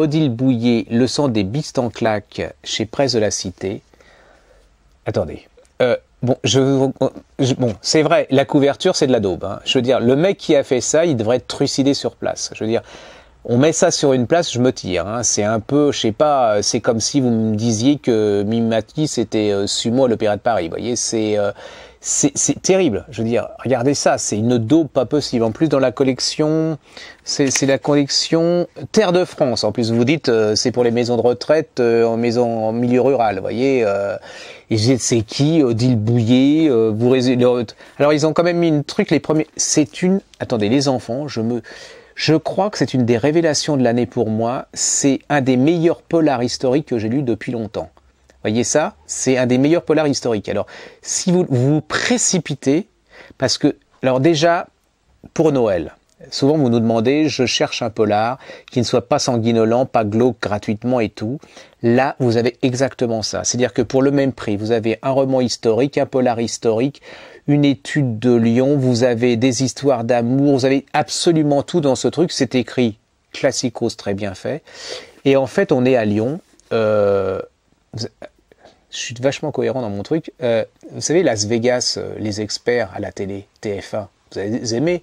Odile Le sang des bistes en claque chez Presse de la Cité. Attendez. Euh, bon, je, bon c'est vrai, la couverture, c'est de la daube. Hein. Je veux dire, le mec qui a fait ça, il devrait être trucidé sur place. Je veux dire, on met ça sur une place, je me tire. Hein. C'est un peu, je sais pas, c'est comme si vous me disiez que Mimati, c'était euh, Sumo Sumo, l'Opéra de Paris. Vous voyez, c'est. Euh, c'est terrible. Je veux dire, regardez ça, c'est une daube pas possible. En plus, dans la collection, c'est la collection Terre de France. En plus, vous dites, euh, c'est pour les maisons de retraite euh, en maison en milieu rural, vous voyez. Euh, et c'est qui, Odile Bouillet, euh, vous Alors, ils ont quand même mis une truc, les premiers. C'est une. Attendez, les enfants, je me. Je crois que c'est une des révélations de l'année pour moi. C'est un des meilleurs polars historiques que j'ai lu depuis longtemps. Voyez ça, c'est un des meilleurs polars historiques. Alors, si vous vous précipitez, parce que, alors déjà, pour Noël, souvent vous nous demandez, je cherche un polar qui ne soit pas sanguinolent, pas glauque gratuitement et tout. Là, vous avez exactement ça. C'est-à-dire que pour le même prix, vous avez un roman historique, un polar historique, une étude de Lyon, vous avez des histoires d'amour, vous avez absolument tout dans ce truc. C'est écrit c'est très bien fait. Et en fait, on est à Lyon. Euh, je suis vachement cohérent dans mon truc. Euh, vous savez, Las Vegas, euh, les experts à la télé, TFA, vous avez aimé.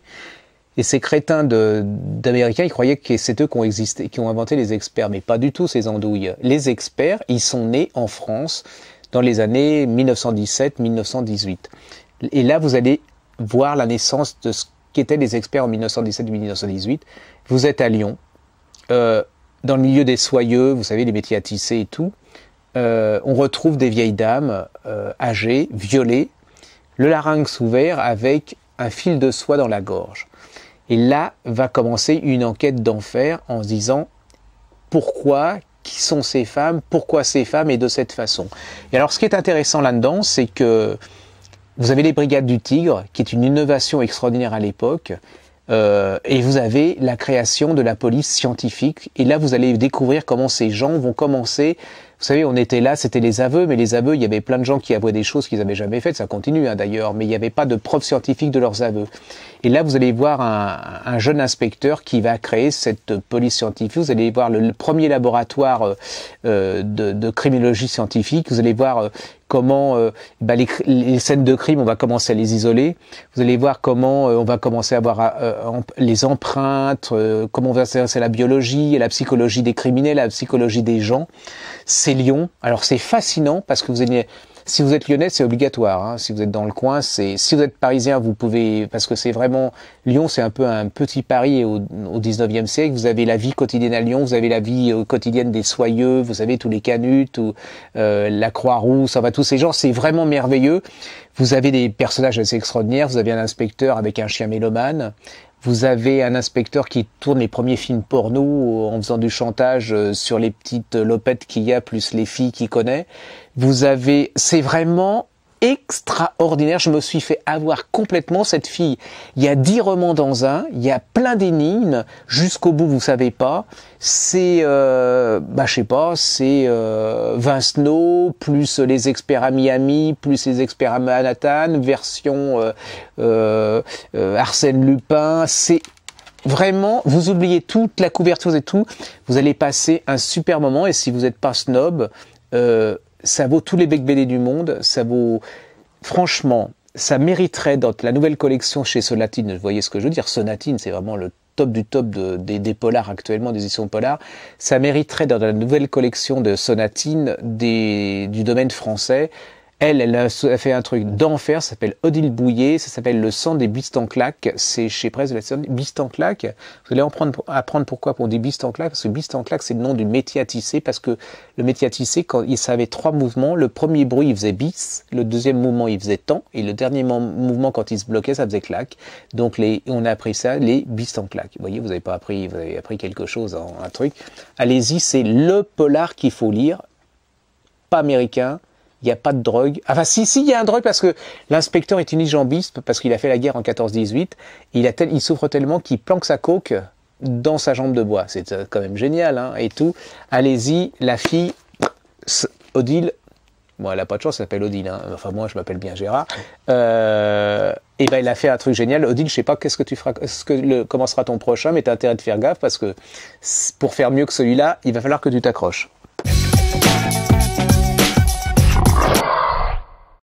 Et ces crétins d'Américains, ils croyaient que c'est eux qui ont existé, qui ont inventé les experts, mais pas du tout ces andouilles. Les experts, ils sont nés en France dans les années 1917-1918. Et là, vous allez voir la naissance de ce qu'étaient les experts en 1917-1918. Vous êtes à Lyon, euh, dans le milieu des soyeux, vous savez, les métiers à tisser et tout. Euh, on retrouve des vieilles dames euh, âgées, violées, le larynx ouvert avec un fil de soie dans la gorge. Et là va commencer une enquête d'enfer en se disant pourquoi, qui sont ces femmes, pourquoi ces femmes et de cette façon. Et alors ce qui est intéressant là-dedans, c'est que vous avez les Brigades du Tigre, qui est une innovation extraordinaire à l'époque, euh, et vous avez la création de la police scientifique. Et là, vous allez découvrir comment ces gens vont commencer vous savez, on était là, c'était les aveux, mais les aveux, il y avait plein de gens qui avouaient des choses qu'ils n'avaient jamais faites, ça continue hein, d'ailleurs, mais il n'y avait pas de preuve scientifiques de leurs aveux. Et là, vous allez voir un, jeune inspecteur qui va créer cette police scientifique, vous allez voir le, premier laboratoire euh, euh, de, criminologie scientifique, vous allez voir euh, comment bah les, scènes de crime, on va commencer à les isoler. Vous allez voir comment on va commencer à voir les empreintes, comment on va s'intéresser à la biologie, et la psychologie des criminels, à la psychologie des gens c'est Lyon. Alors c'est fascinant parce que vous êtes si vous êtes lyonnais, c'est obligatoire. Hein. Si vous êtes dans le coin, c'est. Si vous êtes parisien, vous pouvez parce que c'est vraiment Lyon, c'est un peu un petit Paris au, au 19e siècle. Vous avez la vie quotidienne à Lyon, vous avez la vie euh, quotidienne des soyeux, vous avez tous les canuts, ou, euh, la croix ça va tous ces gens, c'est vraiment merveilleux. Vous avez des personnages assez extraordinaires. Vous avez un inspecteur avec un chien mélomane. Vous avez un inspecteur qui tourne les premiers films porno euh, en faisant du chantage euh, sur les petites lopettes qu'il y a, plus les filles qu'il connaît. Vous avez, c'est vraiment extraordinaire. Je me suis fait avoir complètement cette fille. Il y a dix romans dans un, il y a plein d'énigmes. Jusqu'au bout, vous savez pas. C'est, euh, bah, je sais pas, c'est euh, Vince Snow plus les experts à Miami plus les experts à Manhattan version euh, euh, euh, Arsène Lupin. C'est Vraiment, vous oubliez toute la couverture et tout, vous allez passer un super moment et si vous n'êtes pas snob, euh, ça vaut tous les bec du monde, ça vaut franchement, ça mériterait dans la nouvelle collection chez Sonatine, vous voyez ce que je veux dire, Sonatine c'est vraiment le top du top des, polars actuellement, des éditions polars, ça mériterait dans la nouvelle collection de Sonatine du domaine français elle, elle a fait un truc d'enfer, ça s'appelle Odile Bouillet, ça s'appelle Le sang des bistes en c'est chez Presse de la bistes en claque. Vous allez en prendre, apprendre pourquoi on dit bistes en claques. parce que bistes en c'est le nom du métier à tisser, parce que le métier à tisser, quand il savait trois mouvements, le premier bruit, il faisait bis, le deuxième mouvement, il faisait temps, et le dernier mouvement, quand il se bloquait, ça faisait claque. Donc, les, on a appris ça, les bistes en Vous voyez, vous n'avez pas appris, vous avez appris quelque chose, un truc. Allez-y, c'est le polar qu'il faut lire, pas américain, il n'y a pas de drogue. Enfin, si, si, il y a un drogue parce que l'inspecteur est unijambiste, parce qu'il a fait la guerre en 14-18. Il, a il souffre tellement qu'il planque sa coque dans sa jambe de bois. C'est euh, quand même génial, hein, et tout. Allez-y, la fille, Odile, bon, elle n'a pas de chance, elle s'appelle Odile, hein. enfin moi je m'appelle bien Gérard, euh, et ben il a fait un truc génial, Odile, je sais pas qu'est-ce que tu feras, ce que le, comment sera ton prochain, mais t'as intérêt de faire gaffe parce que pour faire mieux que celui-là, il va falloir que tu t'accroches.